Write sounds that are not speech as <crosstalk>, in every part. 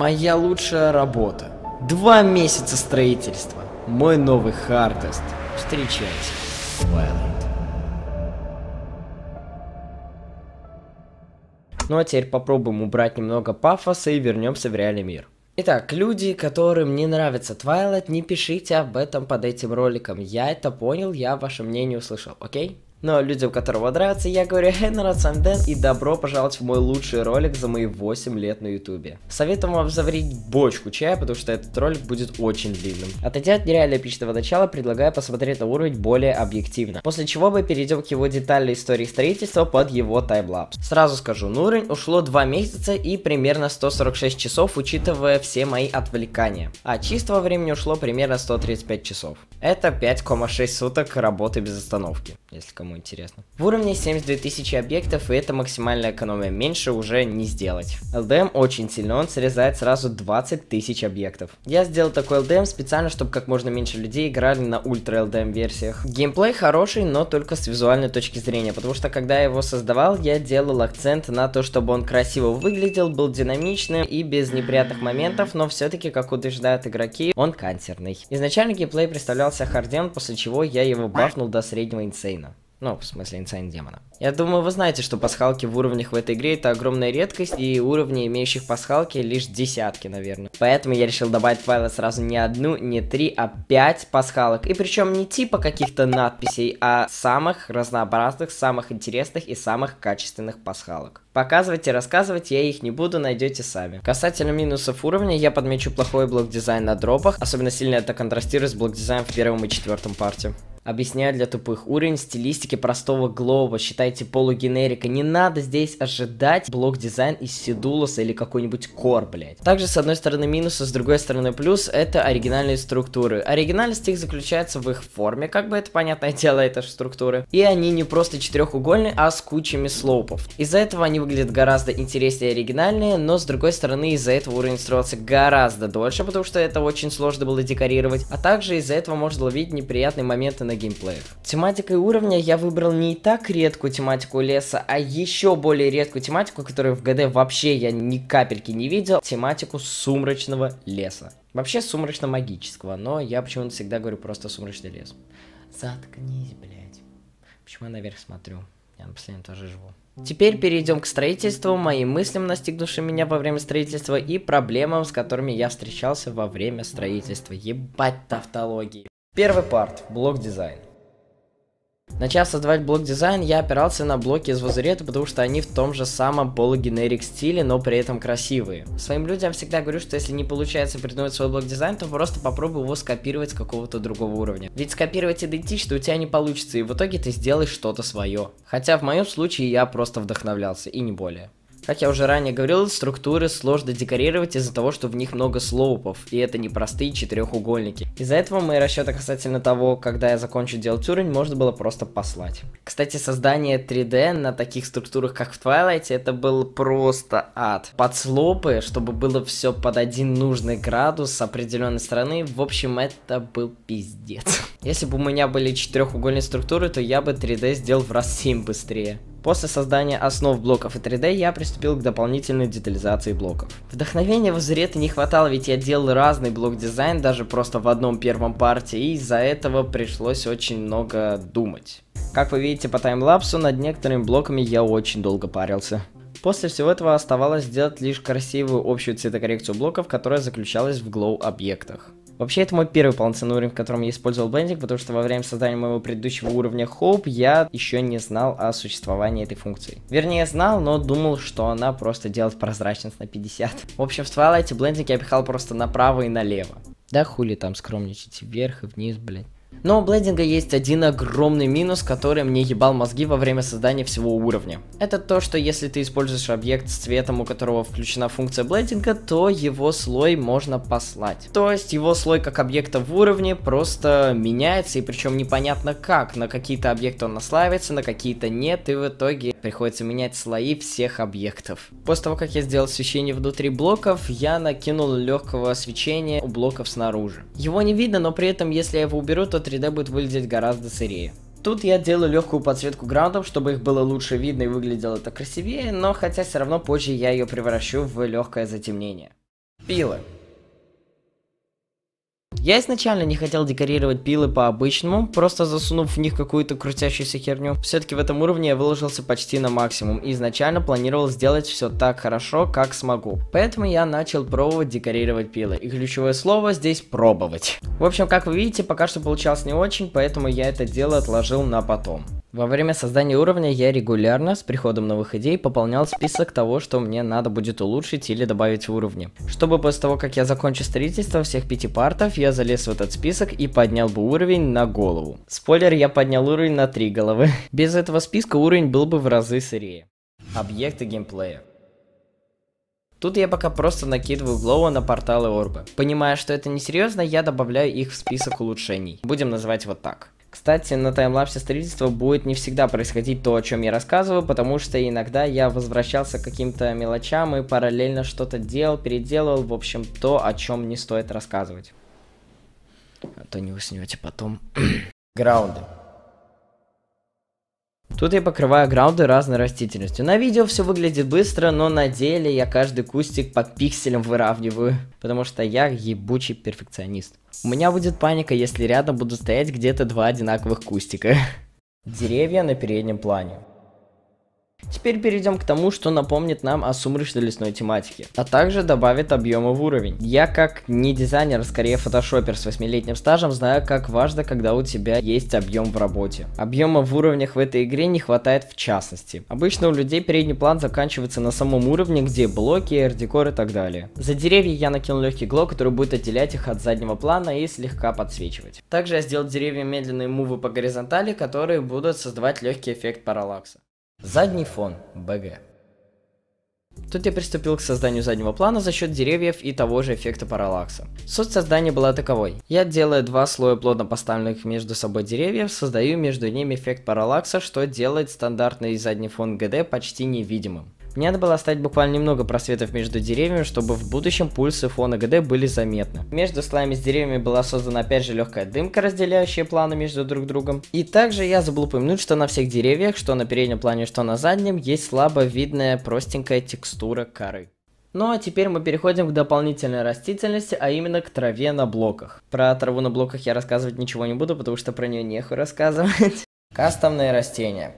Моя лучшая работа. Два месяца строительства. Мой новый Хардест. Встречайте, Вайлайт. Ну а теперь попробуем убрать немного пафоса и вернемся в реальный мир. Итак, люди, которым не нравится Twilight, не пишите об этом под этим роликом. Я это понял, я ваше мнение услышал, окей? Но людям, которого нравится, я говорю, хей, народ, с вами Дэн, и добро пожаловать в мой лучший ролик за мои 8 лет на ютубе. Советую вам заварить бочку чая, потому что этот ролик будет очень длинным. Отойдя от нереально эпичного начала, предлагаю посмотреть на уровень более объективно. После чего мы перейдем к его детальной истории строительства под его таймлапс. Сразу скажу, на уровень ушло 2 месяца и примерно 146 часов, учитывая все мои отвлекания. А чистого времени ушло примерно 135 часов. Это 5,6 суток работы без остановки если кому интересно. В уровне 72 тысячи объектов, и это максимальная экономия, меньше уже не сделать. LDM очень сильно, он срезает сразу 20 тысяч объектов. Я сделал такой LDM специально, чтобы как можно меньше людей играли на ультра LDM версиях. Геймплей хороший, но только с визуальной точки зрения, потому что когда я его создавал, я делал акцент на то, чтобы он красиво выглядел, был динамичным и без неприятных моментов, но все-таки, как утверждают игроки, он канцерный. Изначально геймплей представлялся хардем, после чего я его бафнул до среднего инсейна. Ну, в смысле, инсайн демона. Я думаю, вы знаете, что пасхалки в уровнях в этой игре это огромная редкость, и уровни, имеющих пасхалки, лишь десятки, наверное. Поэтому я решил добавить в файлы сразу не одну, не три, а пять пасхалок. И причем не типа каких-то надписей, а самых разнообразных, самых интересных и самых качественных пасхалок. Показывать и рассказывать я их не буду, найдете сами. Касательно минусов уровня, я подмечу плохой блок дизайн на дропах, особенно сильно это контрастирует с блок дизайном в первом и четвертом партии объясняю для тупых. Уровень стилистики простого глоба, считайте полугенерика. Не надо здесь ожидать блок-дизайн из седулоса или какой-нибудь кор, блядь. Также, с одной стороны, минус, а с другой стороны, плюс, это оригинальные структуры. Оригинальность их заключается в их форме, как бы это, понятное дело, это же структуры. И они не просто четырехугольные, а с кучами слоупов. Из-за этого они выглядят гораздо интереснее и оригинальнее, но, с другой стороны, из-за этого уровень строился гораздо дольше, потому что это очень сложно было декорировать. А также из-за этого можно ловить неприятные моменты на геймплеев. Тематикой уровня я выбрал не так редкую тематику леса, а еще более редкую тематику, которую в ГД вообще я ни капельки не видел, тематику сумрачного леса. Вообще сумрачно-магического, но я почему-то всегда говорю просто сумрачный лес. Заткнись, блядь. Почему я наверх смотрю? Я на последнем тоже живу. Теперь перейдем к строительству, моим мыслям, настигнувшим меня во время строительства, и проблемам, с которыми я встречался во время строительства. Ебать тавтологии. Первый парт – блок-дизайн. Начав создавать блок-дизайн, я опирался на блоки из Вазурета, потому что они в том же самом полугенерик стиле, но при этом красивые. Своим людям всегда говорю, что если не получается придумать свой блок-дизайн, то просто попробуй его скопировать с какого-то другого уровня. Ведь скопировать идентично у тебя не получится, и в итоге ты сделаешь что-то свое. Хотя в моем случае я просто вдохновлялся, и не более. Как я уже ранее говорил, структуры сложно декорировать из-за того, что в них много слоупов, и это не простые четырехугольники. Из-за этого мои расчеты касательно того, когда я закончу делать уровень, можно было просто послать. Кстати, создание 3D на таких структурах, как в Twilight, это был просто ад. Под слопы, чтобы было все под один нужный градус с определенной стороны, в общем, это был пиздец. <laughs> Если бы у меня были четырехугольные структуры, то я бы 3D сделал в раз 7 быстрее. После создания основ блоков и 3D я приступил к дополнительной детализации блоков. Вдохновения в Зурета не хватало, ведь я делал разный блок-дизайн даже просто в одном первом партии и из-за этого пришлось очень много думать. Как вы видите по таймлапсу, над некоторыми блоками я очень долго парился. После всего этого оставалось сделать лишь красивую общую цветокоррекцию блоков, которая заключалась в glow объектах. Вообще, это мой первый полноценный уровень, в котором я использовал блендинг, потому что во время создания моего предыдущего уровня Hope я еще не знал о существовании этой функции. Вернее, знал, но думал, что она просто делает прозрачность на 50. В общем, в Twilight блендинг я пихал просто направо и налево. Да хули там скромничать, вверх и вниз, блядь. Но у блендинга есть один огромный минус, который мне ебал мозги во время создания всего уровня. Это то, что если ты используешь объект с цветом, у которого включена функция блендинга, то его слой можно послать. То есть его слой как объекта в уровне просто меняется, и причем непонятно как. На какие-то объекты он наслаивается, на какие-то нет, и в итоге приходится менять слои всех объектов. После того, как я сделал освещение внутри блоков, я накинул легкого освещения у блоков снаружи. Его не видно, но при этом, если я его уберу, то 3D будет выглядеть гораздо сырее. Тут я делаю легкую подсветку граундом, чтобы их было лучше видно и выглядело это красивее, но хотя все равно позже я ее превращу в легкое затемнение. Пилы. Я изначально не хотел декорировать пилы по-обычному, просто засунув в них какую-то крутящуюся херню. Все-таки в этом уровне я выложился почти на максимум и изначально планировал сделать все так хорошо, как смогу. Поэтому я начал пробовать декорировать пилы. И ключевое слово здесь пробовать. В общем, как вы видите, пока что получалось не очень, поэтому я это дело отложил на потом. Во время создания уровня я регулярно с приходом новых идей пополнял список того, что мне надо будет улучшить или добавить в уровне. Чтобы после того, как я закончу строительство всех пяти партов, я залез в этот список и поднял бы уровень на голову. Спойлер, я поднял уровень на три головы. <laughs> Без этого списка уровень был бы в разы сырее. Объекты геймплея. Тут я пока просто накидываю Глоу на порталы орбы, Понимая, что это несерьезно, я добавляю их в список улучшений. Будем называть вот так. Кстати, на таймлапсе строительства будет не всегда происходить то, о чем я рассказываю, потому что иногда я возвращался к каким-то мелочам и параллельно что-то делал, переделывал, в общем, то, о чем не стоит рассказывать. А то не уснете потом. <clears throat> Граунды. Тут я покрываю граунды разной растительностью. На видео все выглядит быстро, но на деле я каждый кустик под пикселем выравниваю. Потому что я ебучий перфекционист. У меня будет паника, если рядом будут стоять где-то два одинаковых кустика. <laughs> Деревья на переднем плане. Теперь перейдем к тому, что напомнит нам о сумрачной лесной тематике, а также добавит объема в уровень. Я как не дизайнер, а скорее фотошопер с 8-летним стажем знаю, как важно, когда у тебя есть объем в работе. Объема в уровнях в этой игре не хватает в частности. Обычно у людей передний план заканчивается на самом уровне, где блоки, эрдекор и так далее. За деревья я накинул легкий гло, который будет отделять их от заднего плана и слегка подсвечивать. Также я сделал деревья медленные мувы по горизонтали, которые будут создавать легкий эффект параллакса. Задний фон БГ. Тут я приступил к созданию заднего плана за счет деревьев и того же эффекта параллакса. Суть создания была таковой. Я, делая два слоя плотно поставленных между собой деревьев, создаю между ними эффект параллакса, что делает стандартный задний фон ГД почти невидимым. Мне надо было оставить буквально немного просветов между деревьями, чтобы в будущем пульсы фона ГД были заметны. Между слоями с деревьями была создана опять же легкая дымка, разделяющая планы между друг другом. И также я забыл упомянуть, что на всех деревьях, что на переднем плане, что на заднем, есть слабо видная простенькая текстура коры. Ну а теперь мы переходим к дополнительной растительности, а именно к траве на блоках. Про траву на блоках я рассказывать ничего не буду, потому что про нее неху рассказывать. <laughs> Кастомные растения.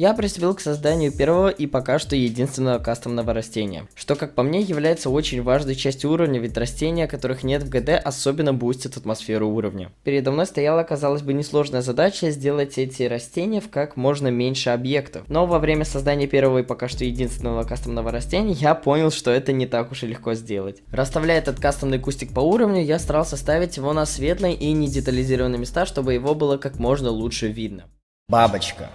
Я приступил к созданию первого и пока что единственного кастомного растения, что как по мне является очень важной частью уровня, ведь растения, которых нет в ГД, особенно бустят атмосферу уровня. Передо мной стояла, казалось бы, несложная задача сделать эти растения в как можно меньше объектов. Но во время создания первого и пока что единственного кастомного растения я понял, что это не так уж и легко сделать. Расставляя этот кастомный кустик по уровню, я старался ставить его на светлые и не детализированные места, чтобы его было как можно лучше видно. Бабочка.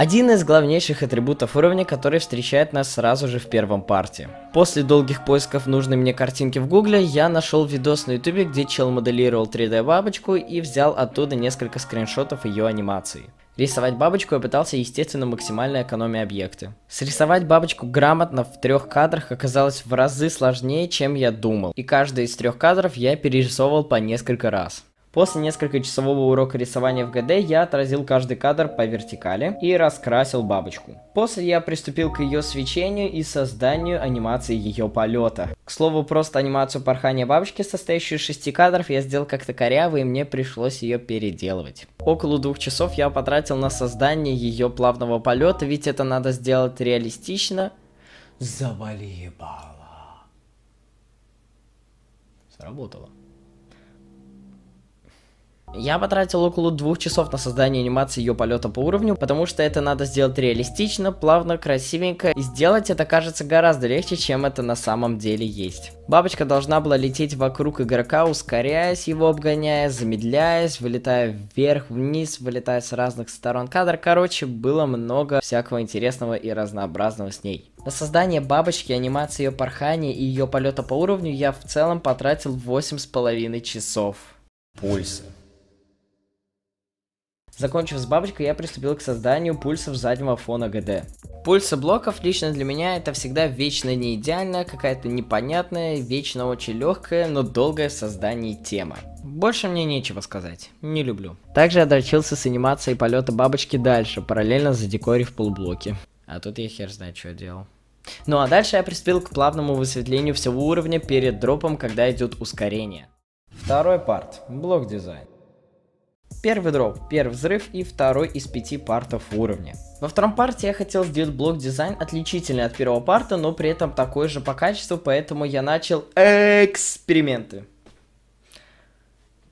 Один из главнейших атрибутов уровня, который встречает нас сразу же в первом парте. После долгих поисков нужной мне картинки в гугле, я нашел видос на ютубе, где чел моделировал 3D бабочку и взял оттуда несколько скриншотов ее анимации. Рисовать бабочку я пытался, естественно, максимально экономя объекты. Срисовать бабочку грамотно в трех кадрах оказалось в разы сложнее, чем я думал. И каждый из трех кадров я перерисовывал по несколько раз. После несколькочасового урока рисования в ГД я отразил каждый кадр по вертикали и раскрасил бабочку. После я приступил к ее свечению и созданию анимации ее полета. К слову, просто анимацию порхания бабочки, состоящую из шести кадров, я сделал как-то коряво и мне пришлось ее переделывать. Около двух часов я потратил на создание ее плавного полета, ведь это надо сделать реалистично. Завали ебало. Сработало. Я потратил около двух часов на создание анимации ее полета по уровню, потому что это надо сделать реалистично, плавно, красивенько, и сделать это кажется гораздо легче, чем это на самом деле есть. Бабочка должна была лететь вокруг игрока, ускоряясь его, обгоняя, замедляясь, вылетая вверх-вниз, вылетая с разных сторон кадр. Короче, было много всякого интересного и разнообразного с ней. На создание бабочки, анимации ее порхания и ее полета по уровню я в целом потратил 8,5 часов. Пульсы. Закончив с бабочкой, я приступил к созданию пульсов заднего фона ГД. Пульсы блоков лично для меня это всегда вечно не идеальная, какая-то непонятная, вечно очень легкая, но долгая в создании тема. Больше мне нечего сказать, не люблю. Также я дрочился с анимацией полета бабочки дальше, параллельно задекорив полблоки. А тут я хер знает, что делал. Ну а дальше я приступил к плавному высветлению всего уровня перед дропом, когда идет ускорение. Второй парт, блок дизайн. Первый дроп, первый взрыв и второй из пяти партов уровня. Во втором парте я хотел сделать блок дизайн отличительный от первого парта, но при этом такой же по качеству, поэтому я начал эксперименты.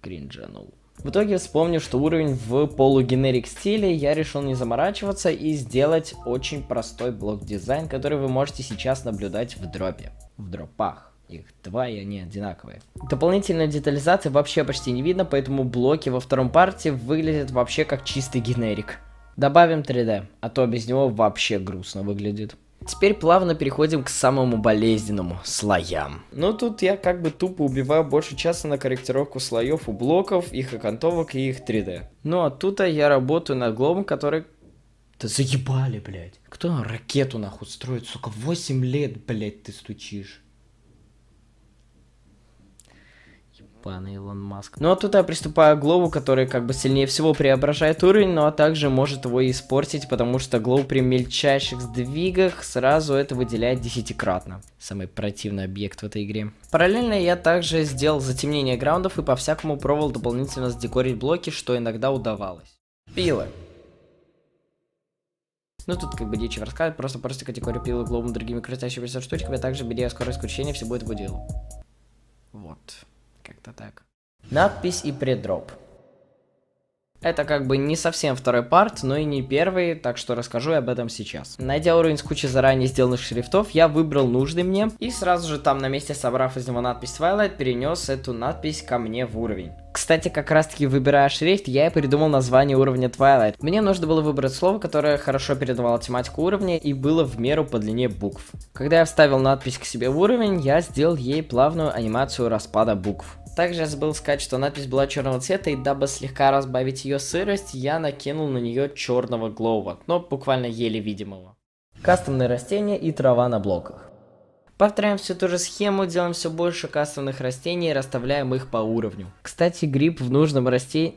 Кринжанул. В итоге вспомнил, что уровень в полугенерик стиле, я решил не заморачиваться и сделать очень простой блок дизайн, который вы можете сейчас наблюдать в дропе, в дропах. Их два, и они одинаковые. Дополнительной детализации вообще почти не видно, поэтому блоки во втором партии выглядят вообще как чистый генерик. Добавим 3D, а то без него вообще грустно выглядит. Теперь плавно переходим к самому болезненному – слоям. Ну тут я как бы тупо убиваю больше часа на корректировку слоев у блоков, их окантовок и их 3D. Ну а тут я работаю над глобом, который... Да заебали, блядь. Кто ракету нахуй строит, сука, 8 лет, блядь, ты стучишь. пан типа, Илон Маск. Ну а тут я приступаю к Глову, который как бы сильнее всего преображает уровень, но ну, а также может его испортить, потому что Глов при мельчайших сдвигах сразу это выделяет десятикратно. Самый противный объект в этой игре. Параллельно я также сделал затемнение граундов и по-всякому пробовал дополнительно сдекорить блоки, что иногда удавалось. Пилы. Ну тут как бы нечего рассказывать, просто просто категория пилы глобом другими крутящимися штучками, а также бедя скорость кручения, все будет в удел. Вот. Как-то так. Надпись и предроп. Это как бы не совсем второй парт, но и не первый, так что расскажу я об этом сейчас. Найдя уровень с кучей заранее сделанных шрифтов, я выбрал нужный мне, и сразу же там на месте, собрав из него надпись Twilight, перенес эту надпись ко мне в уровень. Кстати, как раз таки выбирая шрифт, я и придумал название уровня Twilight. Мне нужно было выбрать слово, которое хорошо передавало тематику уровня и было в меру по длине букв. Когда я вставил надпись к себе в уровень, я сделал ей плавную анимацию распада букв. Также я забыл сказать, что надпись была черного цвета, и дабы слегка разбавить ее сырость, я накинул на нее черного глоува, но буквально еле видимого. Кастомные растения и трава на блоках. Повторяем всю ту же схему, делаем все больше кастомных растений и расставляем их по уровню. Кстати, гриб в нужном растении...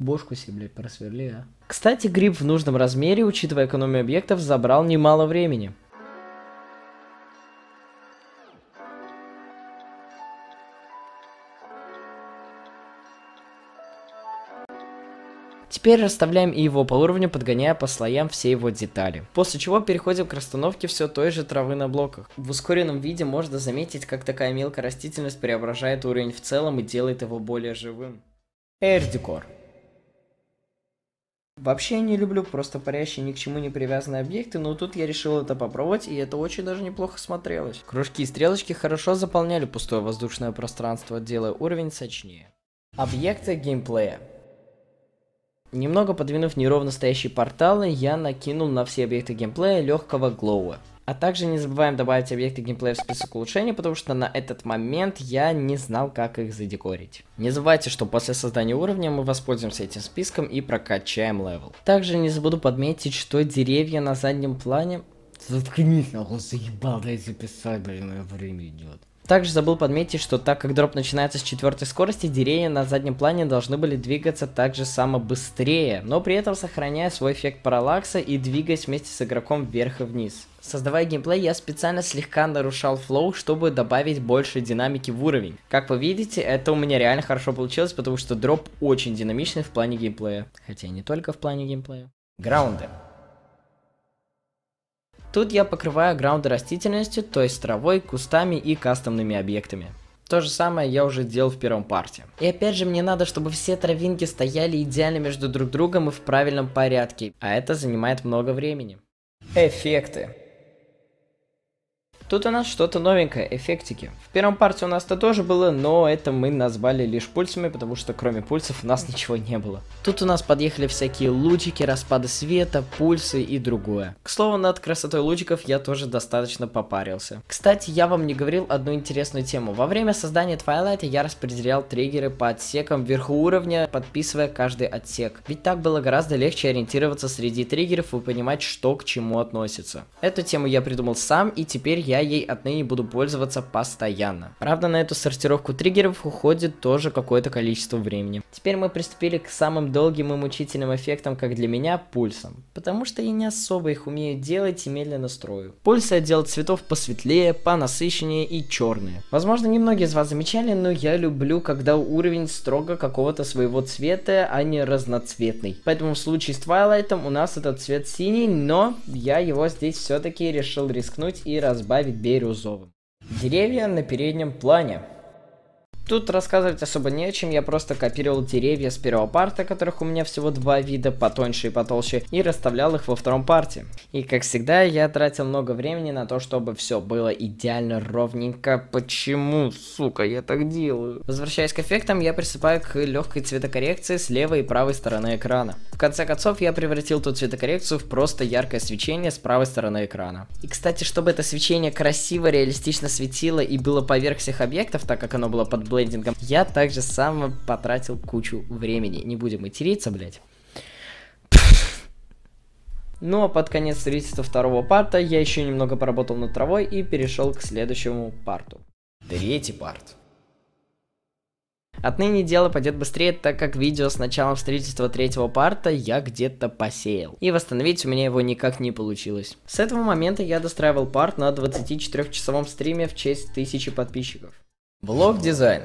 Бошку себе, блядь, просверли, а. Кстати, гриб в нужном размере, учитывая экономию объектов, забрал немало времени. Теперь расставляем и его по уровню, подгоняя по слоям все его детали. После чего переходим к расстановке все той же травы на блоках. В ускоренном виде можно заметить, как такая мелкая растительность преображает уровень в целом и делает его более живым. Эрдикор. Вообще я не люблю просто парящие ни к чему не привязанные объекты, но тут я решил это попробовать, и это очень даже неплохо смотрелось. Кружки и стрелочки хорошо заполняли пустое воздушное пространство, делая уровень сочнее. Объекты геймплея. Немного подвинув неровно стоящие порталы, я накинул на все объекты геймплея легкого глоуа. А также не забываем добавить объекты геймплея в список улучшений, потому что на этот момент я не знал, как их задекорить. Не забывайте, что после создания уровня мы воспользуемся этим списком и прокачаем левел. Также не забуду подметить, что деревья на заднем плане... Заткнись, нахуй, заебал, дай записать, блин, время идет. Также забыл подметить, что так как дроп начинается с четвертой скорости, деревья на заднем плане должны были двигаться так же само быстрее, но при этом сохраняя свой эффект параллакса и двигаясь вместе с игроком вверх и вниз. Создавая геймплей, я специально слегка нарушал флоу, чтобы добавить больше динамики в уровень. Как вы видите, это у меня реально хорошо получилось, потому что дроп очень динамичный в плане геймплея. Хотя и не только в плане геймплея. Граунды. Тут я покрываю граунды растительностью, то есть травой, кустами и кастомными объектами. То же самое я уже делал в первом парте. И опять же, мне надо, чтобы все травинки стояли идеально между друг другом и в правильном порядке, а это занимает много времени. Эффекты. Тут у нас что-то новенькое, эффектики. В первом партии у нас это тоже было, но это мы назвали лишь пульсами, потому что кроме пульсов у нас ничего не было. Тут у нас подъехали всякие лучики, распады света, пульсы и другое. К слову, над красотой лучиков я тоже достаточно попарился. Кстати, я вам не говорил одну интересную тему. Во время создания Twilight я распределял триггеры по отсекам вверху уровня, подписывая каждый отсек. Ведь так было гораздо легче ориентироваться среди триггеров и понимать, что к чему относится. Эту тему я придумал сам, и теперь я я ей отныне буду пользоваться постоянно. Правда, на эту сортировку триггеров уходит тоже какое-то количество времени. Теперь мы приступили к самым долгим и мучительным эффектам, как для меня, пульсом. Потому что я не особо их умею делать и медленно строю. Пульсы я делал цветов посветлее, понасыщеннее и черные. Возможно, немногие из вас замечали, но я люблю, когда уровень строго какого-то своего цвета, а не разноцветный. Поэтому в случае с Твайлайтом у нас этот цвет синий, но я его здесь все-таки решил рискнуть и разбавить бирюзовым. Деревья на переднем плане. Тут рассказывать особо не о чем, я просто копировал деревья с первого парта, которых у меня всего два вида, потоньше и потолще, и расставлял их во втором парте. И как всегда, я тратил много времени на то, чтобы все было идеально ровненько. Почему, сука, я так делаю? Возвращаясь к эффектам, я присыпаю к легкой цветокоррекции с левой и правой стороны экрана. В конце концов, я превратил ту цветокоррекцию в просто яркое свечение с правой стороны экрана. И кстати, чтобы это свечение красиво, реалистично светило и было поверх всех объектов, так как оно было под лендингом. Я также сам потратил кучу времени. Не будем итериться, блядь. Ну а под конец строительства второго парта я еще немного поработал над травой и перешел к следующему парту. Третий парт. Отныне дело пойдет быстрее, так как видео с началом строительства третьего парта я где-то посеял. И восстановить у меня его никак не получилось. С этого момента я достраивал парт на 24-часовом стриме в честь тысячи подписчиков. Блок дизайн.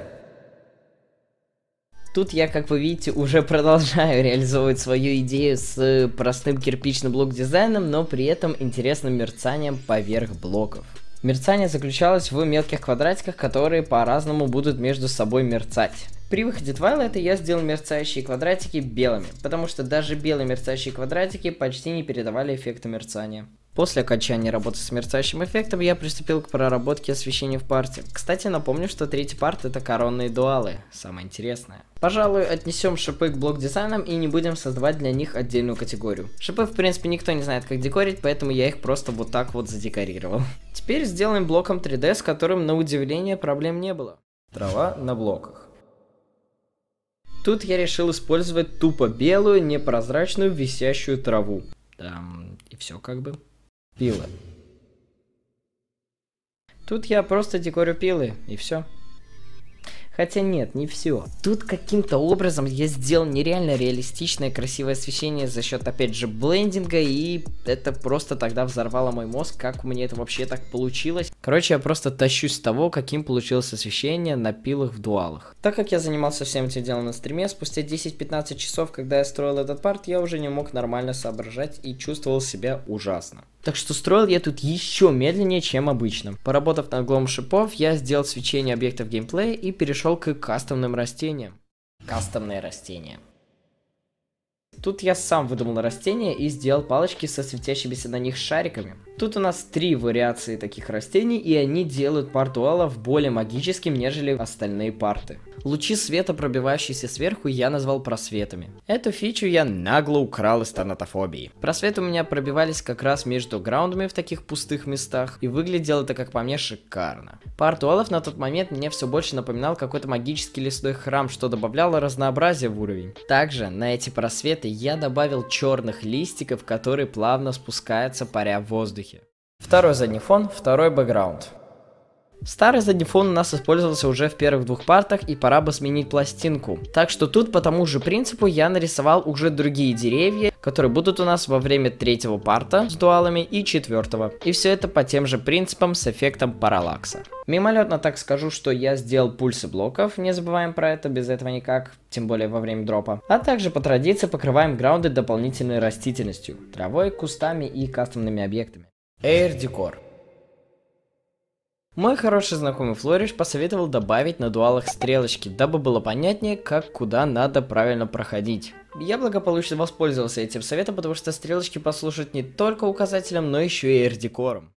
Тут я, как вы видите, уже продолжаю <laughs> реализовывать свою идею с э, простым кирпичным блок-дизайном, но при этом интересным мерцанием поверх блоков. Мерцание заключалось в мелких квадратиках, которые по-разному будут между собой мерцать. При выходе твайла это я сделал мерцающие квадратики белыми, потому что даже белые мерцающие квадратики почти не передавали эффекта мерцания. После окончания работы с мерцающим эффектом я приступил к проработке освещения в парте. Кстати, напомню, что третий парт это коронные дуалы, самое интересное. Пожалуй, отнесем шипы к блок-дизайнам и не будем создавать для них отдельную категорию. Шипы, в принципе, никто не знает, как декорить, поэтому я их просто вот так вот задекорировал. Теперь сделаем блоком 3D, с которым, на удивление, проблем не было. Трава на блоках. Тут я решил использовать тупо белую, непрозрачную, висящую траву. Там и все как бы. Пилы. Тут я просто декорю пилы, и все. Хотя нет, не все. Тут каким-то образом я сделал нереально реалистичное красивое освещение за счет, опять же, блендинга, и это просто тогда взорвало мой мозг, как у меня это вообще так получилось. Короче, я просто тащусь с того, каким получилось освещение на пилах в дуалах. Так как я занимался всем этим делом на стриме, спустя 10-15 часов, когда я строил этот парт, я уже не мог нормально соображать и чувствовал себя ужасно. Так что строил я тут еще медленнее, чем обычно. Поработав над глом шипов, я сделал свечение объектов геймплея и перешел к кастомным растениям. Кастомные растения. Тут я сам выдумал растения и сделал палочки со светящимися на них шариками. Тут у нас три вариации таких растений, и они делают парт Уэллов более магическим, нежели остальные парты. Лучи света, пробивающиеся сверху, я назвал просветами. Эту фичу я нагло украл из тонатофобии. Просветы у меня пробивались как раз между граундами в таких пустых местах, и выглядело это как по мне шикарно. Парт Уэллов на тот момент мне все больше напоминал какой-то магический лесной храм, что добавляло разнообразие в уровень. Также на эти просветы я добавил черных листиков, которые плавно спускаются паря в воздухе. Второй задний фон, второй бэкграунд. Старый задний фон у нас использовался уже в первых двух партах и пора бы сменить пластинку. Так что тут по тому же принципу я нарисовал уже другие деревья, которые будут у нас во время третьего парта с дуалами и четвертого. И все это по тем же принципам с эффектом параллакса. Мимолетно так скажу, что я сделал пульсы блоков, не забываем про это, без этого никак, тем более во время дропа. А также по традиции покрываем граунды дополнительной растительностью, травой, кустами и кастомными объектами. Air Decor. Мой хороший знакомый Флориш посоветовал добавить на дуалах стрелочки, дабы было понятнее, как куда надо правильно проходить. Я благополучно воспользовался этим советом, потому что стрелочки послушать не только указателем, но еще и эрдикором.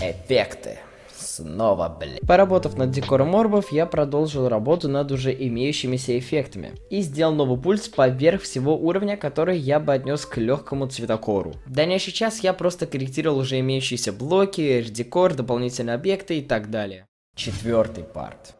Эффекты. Снова, блин. Поработав над декором орбов, я продолжил работу над уже имеющимися эффектами. И сделал новый пульс поверх всего уровня, который я бы отнес к легкому цветокору. В дальнейший час я просто корректировал уже имеющиеся блоки, декор, дополнительные объекты и так далее. Четвертый парт.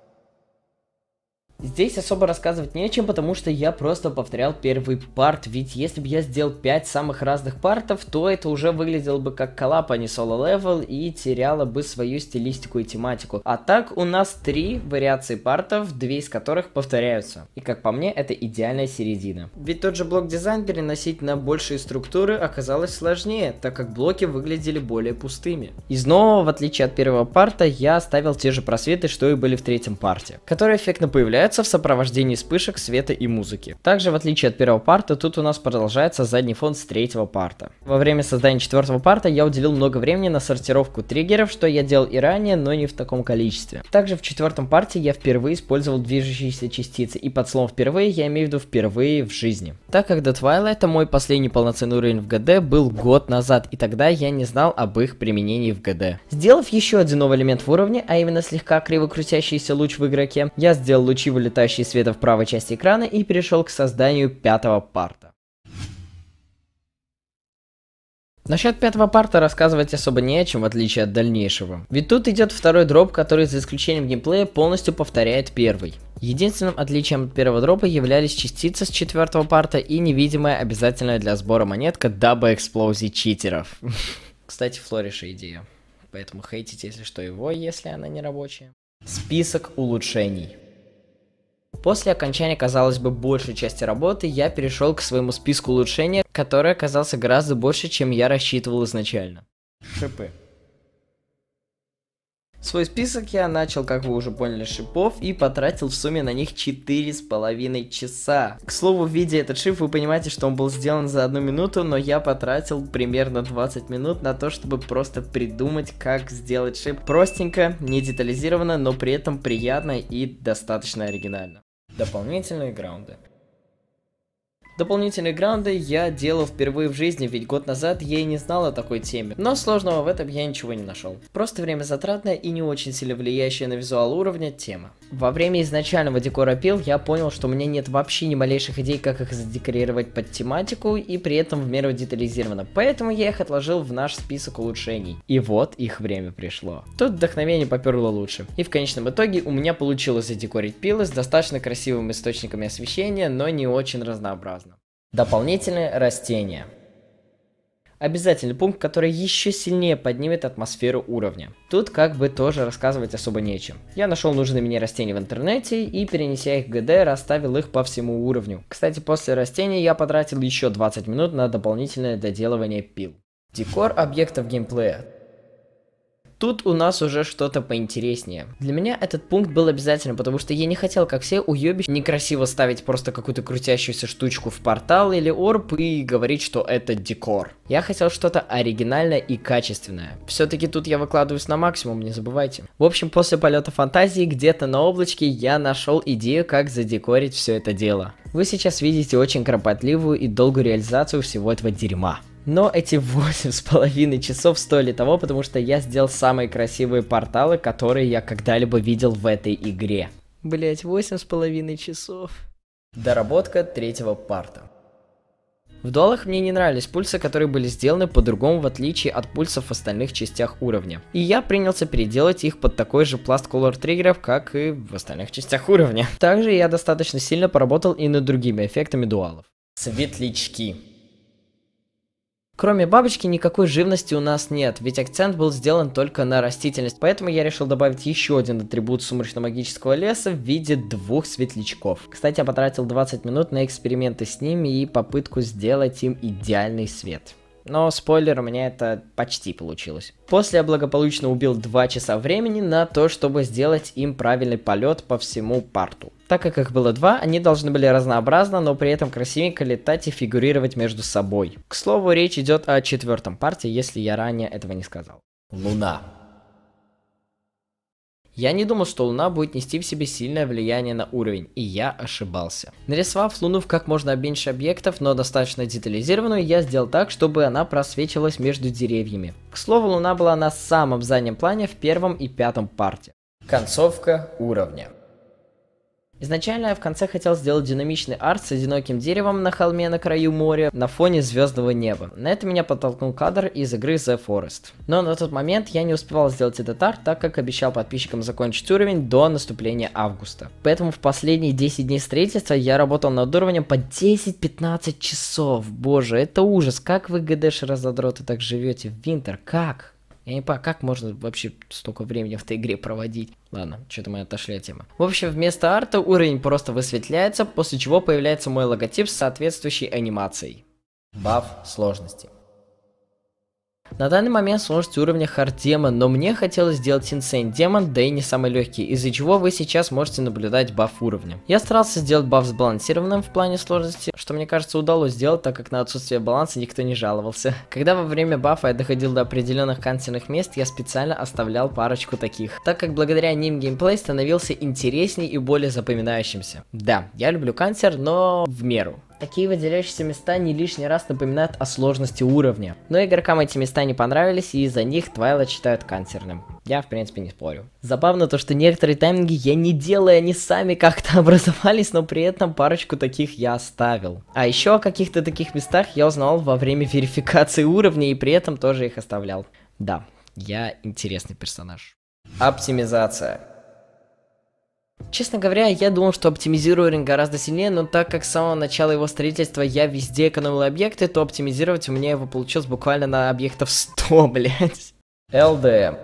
Здесь особо рассказывать нечем, потому что я просто повторял первый парт, ведь если бы я сделал 5 самых разных партов, то это уже выглядело бы как коллап, а не соло-левел, и теряло бы свою стилистику и тематику. А так у нас 3 вариации партов, 2 из которых повторяются. И как по мне, это идеальная середина. Ведь тот же блок-дизайн переносить на большие структуры оказалось сложнее, так как блоки выглядели более пустыми. И снова, в отличие от первого парта, я оставил те же просветы, что и были в третьем парте, которые эффектно появляются играется в сопровождении вспышек, света и музыки. Также, в отличие от первого парта, тут у нас продолжается задний фон с третьего парта. Во время создания четвертого парта я уделил много времени на сортировку триггеров, что я делал и ранее, но не в таком количестве. Также в четвертом парте я впервые использовал движущиеся частицы, и под словом впервые я имею в виду впервые в жизни. Так как до Twilight а мой последний полноценный уровень в ГД был год назад, и тогда я не знал об их применении в ГД. Сделав еще один новый элемент в уровне, а именно слегка криво крутящийся луч в игроке, я сделал лучи в вылетающий света в правой части экрана и перешел к созданию пятого парта. Насчет пятого парта рассказывать особо не о чем, в отличие от дальнейшего. Ведь тут идет второй дроп, который за исключением геймплея полностью повторяет первый. Единственным отличием от первого дропа являлись частицы с четвертого парта и невидимая обязательная для сбора монетка даба эксплозий читеров. <laughs> Кстати, Флориша идея. Поэтому хейтите, если что, его, если она не рабочая. Список улучшений. После окончания, казалось бы, большей части работы я перешел к своему списку улучшения, который оказался гораздо больше, чем я рассчитывал изначально. Шипы. Свой список я начал, как вы уже поняли, шипов и потратил в сумме на них 4,5 часа. К слову, видя этот шип, вы понимаете, что он был сделан за одну минуту, но я потратил примерно 20 минут на то, чтобы просто придумать, как сделать шип простенько, не детализированно, но при этом приятно и достаточно оригинально. Дополнительные граунды. Дополнительные граунды я делал впервые в жизни, ведь год назад я и не знал о такой теме, но сложного в этом я ничего не нашел. Просто время затратное и не очень сильно влияющая на визуал уровня тема. Во время изначального декора пил я понял, что у меня нет вообще ни малейших идей, как их задекорировать под тематику и при этом в меру детализировано, поэтому я их отложил в наш список улучшений. И вот их время пришло. Тут вдохновение поперло лучше. И в конечном итоге у меня получилось задекорить пилы с достаточно красивыми источниками освещения, но не очень разнообразно. Дополнительные растения. Обязательный пункт, который еще сильнее поднимет атмосферу уровня. Тут как бы тоже рассказывать особо нечем. Я нашел нужные мне растения в интернете и, перенеся их в ГД, расставил их по всему уровню. Кстати, после растений я потратил еще 20 минут на дополнительное доделывание пил. Декор объектов геймплея. Тут у нас уже что-то поинтереснее. Для меня этот пункт был обязательным, потому что я не хотел, как все уебищ, некрасиво ставить просто какую-то крутящуюся штучку в портал или орб и говорить, что это декор. Я хотел что-то оригинальное и качественное. Все-таки тут я выкладываюсь на максимум, не забывайте. В общем, после полета фантазии где-то на облачке я нашел идею, как задекорить все это дело. Вы сейчас видите очень кропотливую и долгую реализацию всего этого дерьма. Но эти восемь с половиной часов стоили того, потому что я сделал самые красивые порталы, которые я когда-либо видел в этой игре. Блять, восемь с половиной часов. Доработка третьего парта. В дуалах мне не нравились пульсы, которые были сделаны по-другому в отличие от пульсов в остальных частях уровня. И я принялся переделать их под такой же пласт колор триггеров, как и в остальных частях уровня. Также я достаточно сильно поработал и над другими эффектами дуалов. Светлячки. Кроме бабочки никакой живности у нас нет, ведь акцент был сделан только на растительность, поэтому я решил добавить еще один атрибут сумрачно-магического леса в виде двух светлячков. Кстати, я потратил 20 минут на эксперименты с ними и попытку сделать им идеальный свет. Но спойлер, у меня это почти получилось. После я благополучно убил 2 часа времени на то, чтобы сделать им правильный полет по всему парту. Так как их было два, они должны были разнообразно, но при этом красивенько летать и фигурировать между собой. К слову, речь идет о четвертом партии, если я ранее этого не сказал. Луна. Я не думал, что Луна будет нести в себе сильное влияние на уровень, и я ошибался. Нарисовав Луну в как можно меньше объектов, но достаточно детализированную, я сделал так, чтобы она просвечивалась между деревьями. К слову, Луна была на самом заднем плане в первом и пятом парте. Концовка уровня. Изначально я в конце хотел сделать динамичный арт с одиноким деревом на холме на краю моря на фоне звездного неба. На это меня подтолкнул кадр из игры The Forest. Но на тот момент я не успевал сделать этот арт, так как обещал подписчикам закончить уровень до наступления августа. Поэтому в последние 10 дней строительства я работал над уровнем по 10-15 часов. Боже, это ужас. Как вы ГДши разодроты так живете в Винтер? Как? Я не понимаю, как можно вообще столько времени в этой игре проводить. Ладно, что-то мы отошли от темы. В общем, вместо арта уровень просто высветляется, после чего появляется мой логотип с соответствующей анимацией. Баф сложности. На данный момент сложность уровня Хард Демон, но мне хотелось сделать Insane Демон, да и не самый легкий, из-за чего вы сейчас можете наблюдать баф уровня. Я старался сделать баф сбалансированным в плане сложности, что мне кажется удалось сделать, так как на отсутствие баланса никто не жаловался. Когда во время бафа я доходил до определенных канцерных мест, я специально оставлял парочку таких, так как благодаря ним геймплей становился интересней и более запоминающимся. Да, я люблю канцер, но в меру. Такие выделяющиеся места не лишний раз напоминают о сложности уровня. Но игрокам эти места не понравились, и из-за них Твайлайт читают канцерным. Я, в принципе, не спорю. Забавно то, что некоторые тайминги я не делаю, они сами как-то <laughs> образовались, но при этом парочку таких я оставил. А еще о каких-то таких местах я узнал во время верификации уровня, и при этом тоже их оставлял. Да, я интересный персонаж. Оптимизация. Честно говоря, я думал, что оптимизирую ринг гораздо сильнее, но так как с самого начала его строительства я везде экономил объекты, то оптимизировать у меня его получилось буквально на объектов 100, <laughs> блядь. ЛДМ.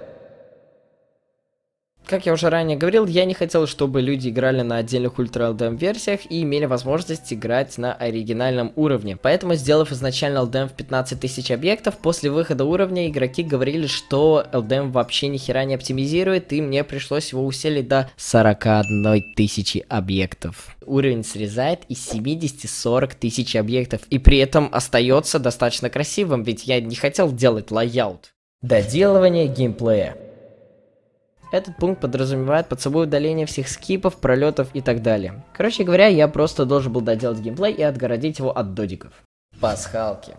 Как я уже ранее говорил, я не хотел, чтобы люди играли на отдельных ультра LDM версиях и имели возможность играть на оригинальном уровне. Поэтому, сделав изначально LDM в 15 тысяч объектов, после выхода уровня игроки говорили, что LDM вообще ни хера не оптимизирует, и мне пришлось его усилить до 41 тысячи объектов. Уровень срезает из 70-40 тысяч объектов, и при этом остается достаточно красивым, ведь я не хотел делать лайаут. Доделывание геймплея. Этот пункт подразумевает под собой удаление всех скипов, пролетов и так далее. Короче говоря, я просто должен был доделать геймплей и отгородить его от додиков. Пасхалки.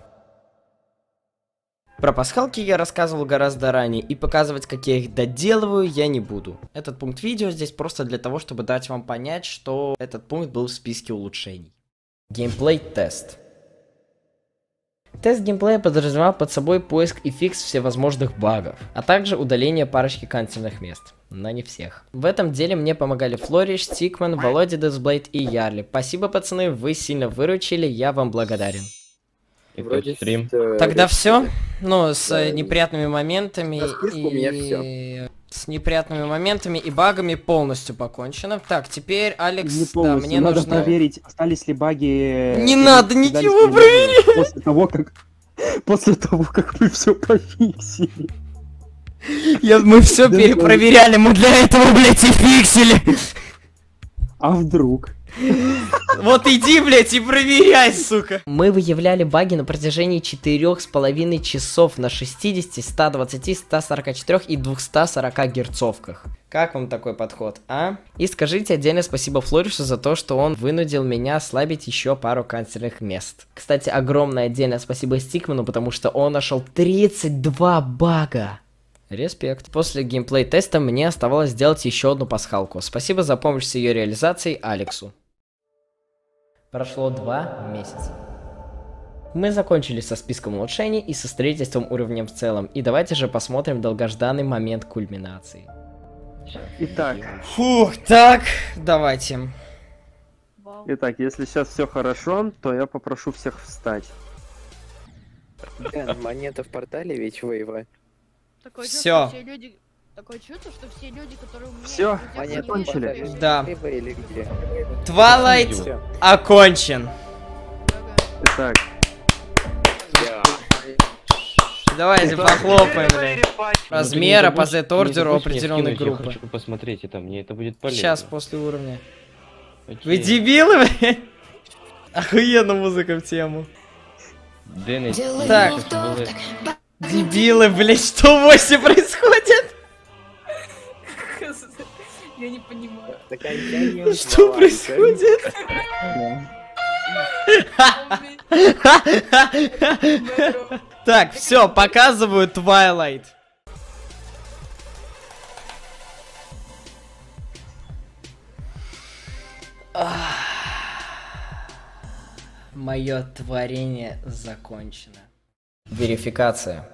Про пасхалки я рассказывал гораздо ранее, и показывать, как я их доделываю, я не буду. Этот пункт видео здесь просто для того, чтобы дать вам понять, что этот пункт был в списке улучшений. Геймплей-тест. Тест геймплея подразумевал под собой поиск и фикс всевозможных багов, а также удаление парочки канцельных мест. Но не всех. В этом деле мне помогали Флориш, Тикман, Володя Десблейд и Ярли. Спасибо, пацаны, вы сильно выручили, я вам благодарен. И Вроде стрим. Э, Тогда все. Ну, с э, да, неприятными моментами. и... у меня все с неприятными моментами и багами полностью покончено. Так, теперь Алекс, не да, мне надо нужно... проверить, остались ли баги. Э, не надо ничего проверить. После того как, после того как мы все пофиксили. Я, мы все перепроверяли, мы для этого, блядь, и фиксили. А вдруг? Вот иди, блядь, и проверяй, сука. Мы выявляли баги на протяжении четырех с половиной часов на 60, 120, 144 и 240 герцовках. Как вам такой подход, а? И скажите отдельное спасибо Флоришу за то, что он вынудил меня слабить еще пару канцерных мест. Кстати, огромное отдельное спасибо Стикману, потому что он нашел 32 бага. Респект. После геймплей-теста мне оставалось сделать еще одну пасхалку. Спасибо за помощь с ее реализацией Алексу. Прошло два месяца. Мы закончили со списком улучшений и со строительством уровня в целом. И давайте же посмотрим долгожданный момент кульминации. Итак. Фух, так, давайте. Итак, если сейчас все хорошо, то я попрошу всех встать. Блин, монета в портале ведь вейва. Все. Люди Такое чувство, что все люди, которые у Все, они закончили. Да. Твайлайт окончен. Итак. Давайте похлопаем, блядь. Размера по Z-ордеру определенной группы. Я хочу посмотреть это, мне это будет полезно. Сейчас, после уровня. Вы дебилы, блядь? Охуенно музыка в тему. Так. Дебилы, блядь, что в оси происходит? я не понимаю. Что происходит? Так, все, показываю Twilight. Мое творение закончено. Верификация.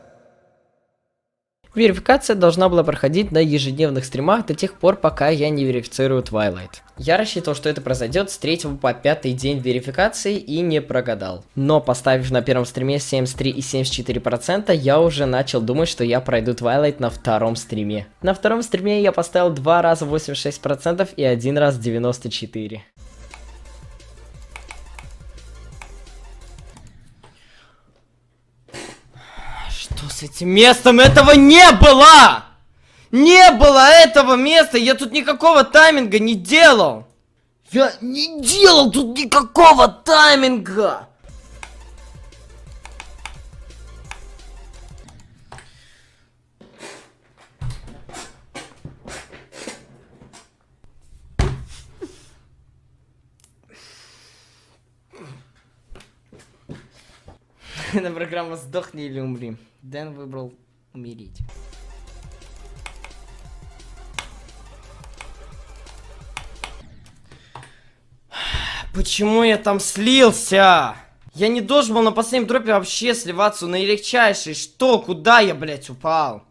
Верификация должна была проходить на ежедневных стримах до тех пор, пока я не верифицирую Twilight. Я рассчитывал, что это произойдет с 3 по 5 день верификации и не прогадал. Но поставив на первом стриме 73 и 74%, я уже начал думать, что я пройду Twilight на втором стриме. На втором стриме я поставил 2 раза 86% и один раз 94%. этим местом этого не было! Не было этого места! Я тут никакого тайминга не делал! Я не делал тут никакого тайминга! <laughs> на программа «Сдохни или умри». Дэн выбрал умереть. Почему я там слился? Я не должен был на последнем дропе вообще сливаться на легчайший. Что? Куда я, блядь, упал?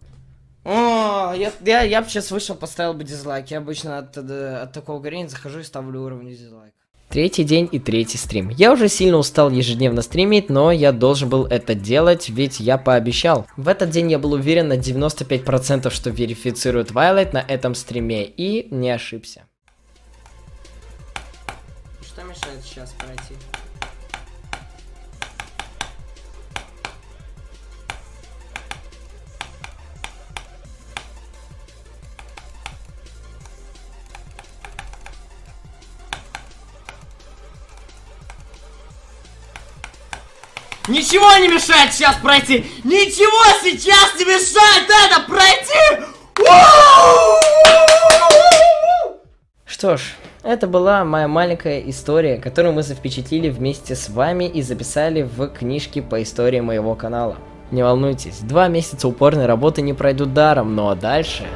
О, я, я, я бы сейчас вышел, поставил бы дизлайк. Я обычно от, э, от, такого горения захожу и ставлю уровень дизлайка. Третий день и третий стрим. Я уже сильно устал ежедневно стримить, но я должен был это делать, ведь я пообещал. В этот день я был уверен на 95%, что верифицирую Twilight на этом стриме, и не ошибся. Что мешает сейчас пройти? Ничего не мешает сейчас пройти! Ничего сейчас не мешает это пройти! Что ж, это была моя маленькая история, которую мы запечатлили вместе с вами и записали в книжке по истории моего канала. Не волнуйтесь, два месяца упорной работы не пройдут даром, но дальше...